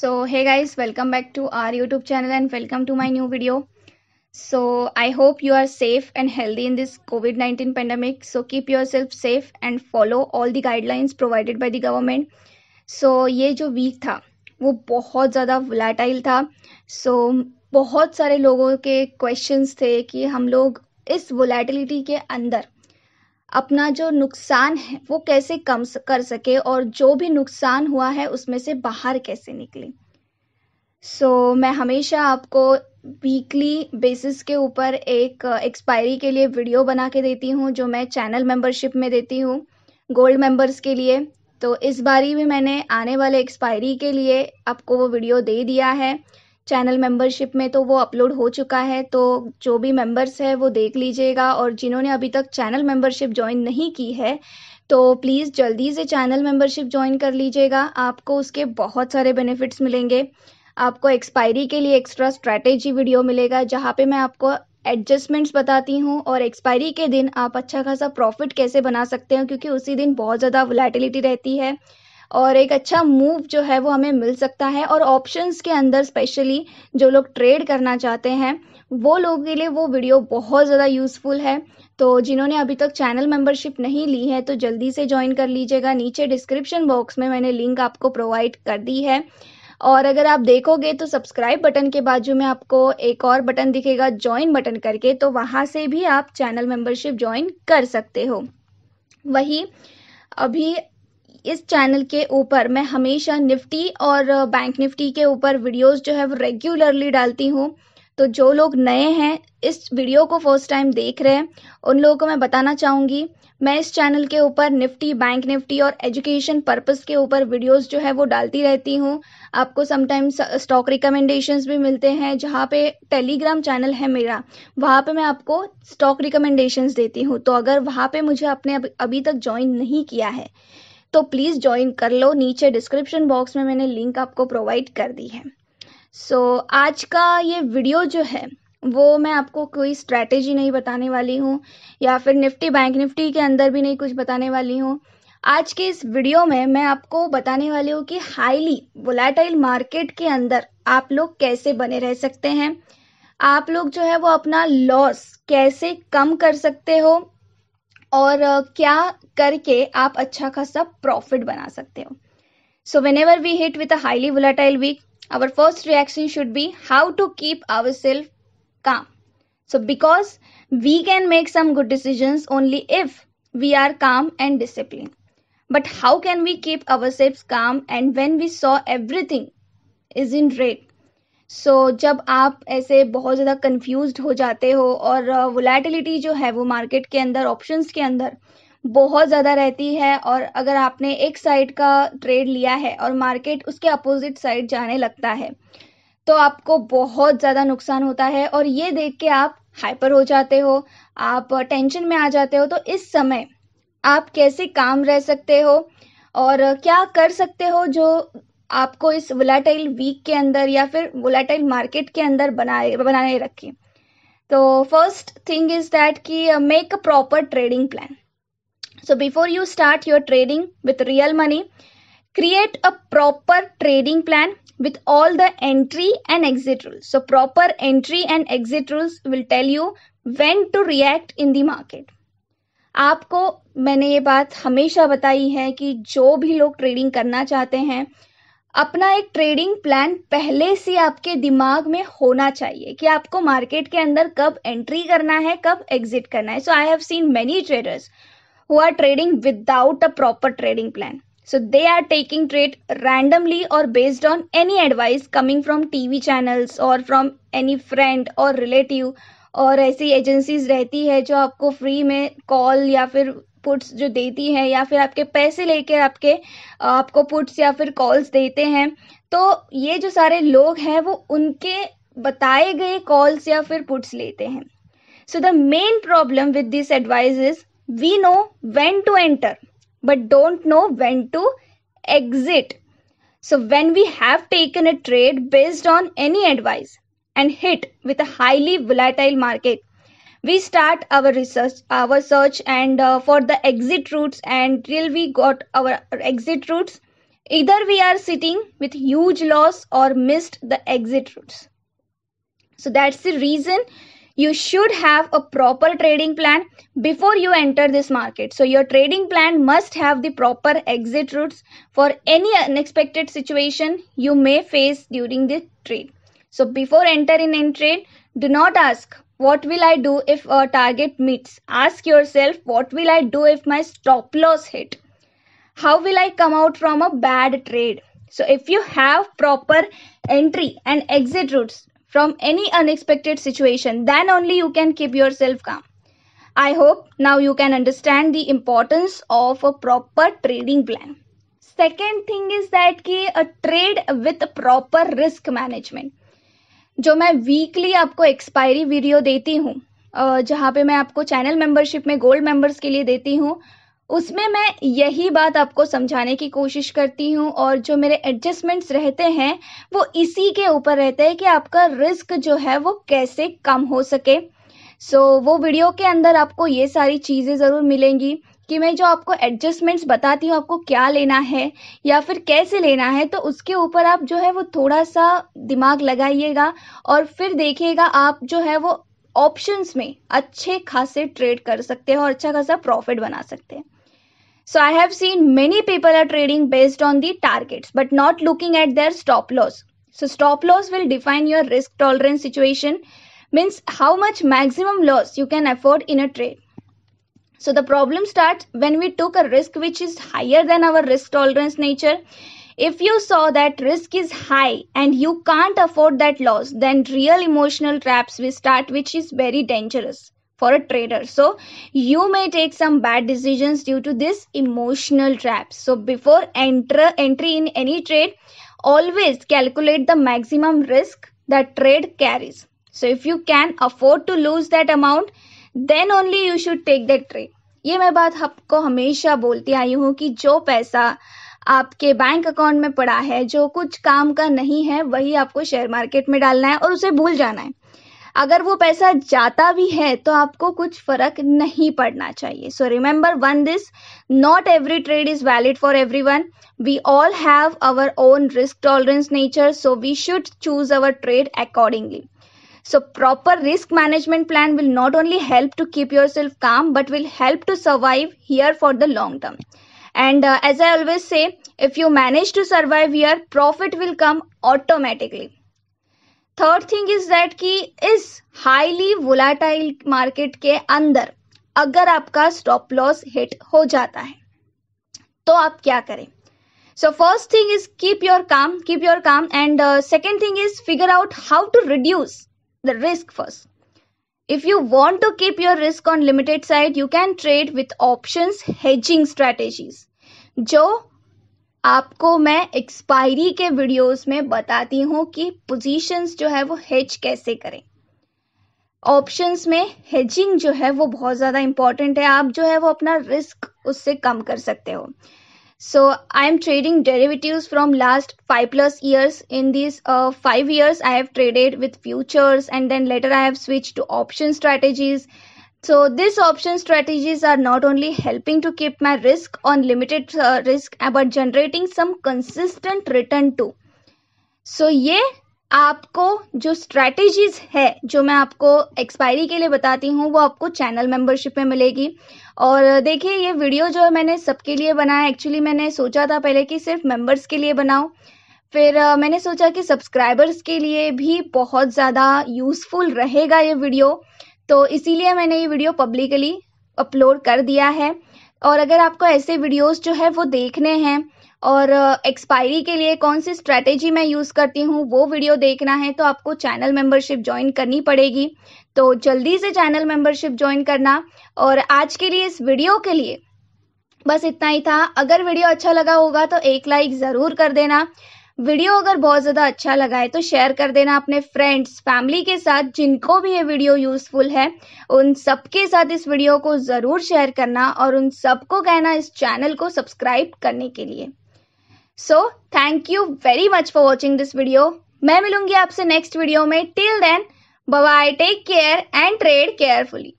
So hi guys welcome back to our YouTube channel and welcome to my new video so I hope you are safe and healthy in this COVID nineteen pandemic so keep yourself safe and follow all the guidelines provided by the government so ये जो week था वो बहुत ज़्यादा वलाटाइल था सो so, बहुत सारे लोगों के क्वेश्चन थे कि हम लोग इस वोलेटिलिटी के अंदर अपना जो नुकसान है वो कैसे कम कर सके और जो भी नुकसान हुआ है उसमें से बाहर कैसे निकले सो so, मैं हमेशा आपको वीकली बेसिस के ऊपर एक एक्सपायरी के लिए वीडियो बना के देती हूँ जो मैं चैनल मेंबरशिप में देती हूँ गोल्ड मेंबर्स के लिए तो इस बारी भी मैंने आने वाले एक्सपायरी के लिए आपको वो वीडियो दे दिया है चैनल मेंबरशिप में तो वो अपलोड हो चुका है तो जो भी मेंबर्स है वो देख लीजिएगा और जिन्होंने अभी तक चैनल मेंबरशिप ज्वाइन नहीं की है तो प्लीज़ जल्दी से चैनल मेंबरशिप ज्वाइन कर लीजिएगा आपको उसके बहुत सारे बेनिफिट्स मिलेंगे आपको एक्सपायरी के लिए एक्स्ट्रा स्ट्रैटेजी वीडियो मिलेगा जहाँ पे मैं आपको एडजस्टमेंट्स बताती हूँ और एक्सपायरी के दिन आप अच्छा खासा प्रॉफिट कैसे बना सकते हैं क्योंकि उसी दिन बहुत ज़्यादा वोलेटिलिटी रहती है और एक अच्छा मूव जो है वो हमें मिल सकता है और ऑप्शंस के अंदर स्पेशली जो लोग ट्रेड करना चाहते हैं वो लोगों के लिए वो वीडियो बहुत ज़्यादा यूज़फुल है तो जिन्होंने अभी तक चैनल मेंबरशिप नहीं ली है तो जल्दी से ज्वाइन कर लीजिएगा नीचे डिस्क्रिप्शन बॉक्स में मैंने लिंक आपको प्रोवाइड कर दी है और अगर आप देखोगे तो सब्सक्राइब बटन के बाजू में आपको एक और बटन दिखेगा ज्वाइन बटन करके तो वहाँ से भी आप चैनल मेंबरशिप ज्वाइन कर सकते हो वही अभी इस चैनल के ऊपर मैं हमेशा निफ्टी और बैंक निफ्टी के ऊपर वीडियोस जो है वो रेगुलरली डालती हूँ तो जो लोग नए हैं इस वीडियो को फर्स्ट टाइम देख रहे हैं उन लोगों को मैं बताना चाहूँगी मैं इस चैनल के ऊपर निफ्टी बैंक निफ्टी और एजुकेशन पर्पस के ऊपर वीडियोस जो है वो डालती रहती हूँ आपको समटाइम्स स्टॉक रिकमेंडेशंस भी मिलते हैं जहाँ पे टेलीग्राम चैनल है मेरा वहाँ पे मैं आपको स्टॉक रिकमेंडेशंस देती हूँ तो अगर वहाँ पे मुझे आपने अभी तक ज्वाइन नहीं किया है तो प्लीज़ ज्वाइन कर लो नीचे डिस्क्रिप्शन बॉक्स में मैंने लिंक आपको प्रोवाइड कर दी है सो so, आज का ये वीडियो जो है वो मैं आपको कोई स्ट्रैटेजी नहीं बताने वाली हूँ या फिर निफ्टी बैंक निफ्टी के अंदर भी नहीं कुछ बताने वाली हूँ आज के इस वीडियो में मैं आपको बताने वाली हूँ कि हाईली वोलाटाइल मार्केट के अंदर आप लोग कैसे बने रह सकते हैं आप लोग जो है वो अपना लॉस कैसे कम कर सकते हो और क्या करके आप अच्छा खासा प्रॉफिट बना सकते हो so whenever we hit with a highly volatile week our first reaction should be how to keep ourself calm so because we can make some good decision only if we are calm and discipline but how can we keep ourself calm and when we saw everything is in red so so, जब आप ऐसे बहुत ज़्यादा confuse हो जाते हो और volatility जो है वो मार्केट के अंदर ऑप्शन के अंदर बहुत ज़्यादा रहती है और अगर आपने एक साइड का ट्रेड लिया है और मार्केट उसके अपोजिट साइड जाने लगता है तो आपको बहुत ज़्यादा नुकसान होता है और ये देख के आप हाइपर हो जाते हो आप टेंशन में आ जाते हो तो इस समय आप कैसे काम रह सकते हो और क्या कर सकते हो जो आपको इस वोलाटाइल वीक के अंदर या फिर वोलाटाइल मार्केट के अंदर बनाए बनाए रखें तो फर्स्ट थिंग इज दैट कि make a proper trading plan so before you start your trading with real money create a proper trading plan with all the entry and exit rules so proper entry and exit rules will tell you when to react in the market आपको मैंने ये बात हमेशा बताई है कि जो भी लोग ट्रेडिंग करना चाहते हैं अपना एक ट्रेडिंग प्लान पहले से आपके दिमाग में होना चाहिए कि आपको मार्केट के अंदर कब एंट्री करना है कब एग्जिट करना है so I have seen many traders who are trading without a proper trading plan they are taking trade randomly और based on any advice coming coming T V channels और फ्रॉम एनी फ्रेंड और relative और ऐसी agencies रहती है जो आपको free में कॉल या फिर पुट्स जो देती है या फिर आपके पैसे लेके आपके आपको पुट्स या फिर कॉल्स देते हैं तो ये जो सारे लोग हैं वो उनके बताए गए कॉल्स या फिर पुट्स लेते हैं so the main problem with this advice is we know when to enter but don't know when to exit so when we have taken a trade based on any advice and hit with a highly volatile market we start our research our search and uh, for the exit routes and till we got our exit routes either we are sitting with huge loss or missed the exit routes so that's the reason you should have a proper trading plan before you enter this market so your trading plan must have the proper exit routes for any unexpected situation you may face during the trade so before entering in trade do not ask what will I do if a target meets? Ask yourself, what will I do if my stop loss hit? How will I come out from a bad trade? So if you have proper entry and exit routes from any unexpected situation, then only you can keep yourself calm. I hope now you can understand the importance of a proper trading plan. Second thing is that ki a trade with proper risk management. जो मैं weekly आपको expiry video देती हूँ जहाँ पे मैं आपको channel membership में गोल्ड मेंबर्स के लिए देती हूँ उसमें मैं यही बात आपको समझाने की कोशिश करती हूँ और जो मेरे एडजस्टमेंट्स रहते हैं वो इसी के ऊपर रहते हैं कि आपका रिस्क जो है वो कैसे कम हो सके सो so, वो वीडियो के अंदर आपको ये सारी चीज़ें ज़रूर मिलेंगी कि मैं जो आपको एडजस्टमेंट्स बताती हूँ आपको क्या लेना है या फिर कैसे लेना है तो उसके ऊपर आप जो है वो थोड़ा सा दिमाग लगाइएगा और फिर देखिएगा आप जो है वो ऑप्शंस में अच्छे खासे ट्रेड कर सकते हैं और अच्छा खासा प्रॉफिट बना सकते हैं So I have seen many people are trading based on the targets but not looking at their stop loss. So stop loss will define your risk tolerance situation means how much maximum loss you can afford in a trade. So the problem starts when we took a risk which is higher than our risk tolerance nature. If you saw that risk is high and you can't afford that loss, then real emotional traps will start, which is very dangerous for a trader. So you may take some bad decisions due to this emotional trap. So before enter entry in any trade, always calculate the maximum risk that trade carries. So if you can afford to lose that amount, then only you should take that trade ये मैं बात आपको हमेशा बोलती आई हूँ कि जो पैसा आपके बैंक अकाउंट में पड़ा है जो कुछ काम का नहीं है वही आपको शेयर मार्केट में डालना है और उसे भूल जाना है अगर वो पैसा जाता भी है तो आपको कुछ फर्क नहीं पड़ना चाहिए so remember one this not every trade is valid for everyone we all have our own risk tolerance nature so we should choose our trade accordingly So proper risk management plan will not only help to keep yourself calm, but will help to survive here for the long term. And uh, as I always say, if you manage to survive here, profit will come automatically. Third thing is that कि इस highly volatile market के अंदर अगर आपका stop loss hit हो जाता है तो आप क्या करें so first thing is keep your calm keep your calm and uh, second thing is figure out how to reduce the risk first. If you want to keep your risk on limited side, you can trade with options hedging strategies जो आपको मैं expiry के videos में बताती हूँ कि positions जो है वो हेज कैसे करें ऑप्शंस में हेजिंग जो है वो बहुत ज़्यादा इंपॉर्टेंट है आप जो है वो अपना रिस्क उससे कम कर सकते हो So I'm trading derivatives from last five plus years. In these uh, five years, I have traded with futures and then later I have switched to option strategies. So these option strategies are not only helping to keep my risk on limited uh, risk, but generating some consistent return too. So yeah, आपको जो strategies है जो मैं आपको expiry के लिए बताती हूँ वो आपको चैनल मेंबरशिप में मिलेगी और देखिए ये वीडियो जो है मैंने सबके लिए बनाया एक्चुअली मैंने सोचा था पहले कि सिर्फ मेंबर्स के लिए बनाऊँ फिर मैंने सोचा कि सब्सक्राइबर्स के लिए भी बहुत ज़्यादा यूज़फुल रहेगा ये वीडियो तो इसीलिए मैंने ये वीडियो पब्लिकली अपलोड कर दिया है और अगर आपको ऐसे वीडियोस जो है वो देखने हैं और एक्सपायरी के लिए कौन सी स्ट्रैटेजी मैं यूज़ करती हूँ वो वीडियो देखना है तो आपको चैनल मेंबरशिप ज्वाइन करनी पड़ेगी तो जल्दी से चैनल मेंबरशिप ज्वाइन करना और आज के लिए इस वीडियो के लिए बस इतना ही था अगर वीडियो अच्छा लगा होगा तो एक लाइक ज़रूर कर देना वीडियो अगर बहुत ज़्यादा अच्छा लगा है तो शेयर कर देना अपने फ्रेंड्स फैमिली के साथ जिनको भी ये वीडियो यूज़फुल है उन सबके साथ इस वीडियो को ज़रूर शेयर करना और उन सबको कहना इस चैनल को सब्सक्राइब करने के लिए so thank you very much for watching this video मैं मिलूंगी आपसे नेक्स्ट वीडियो में till then bye take care and trade carefully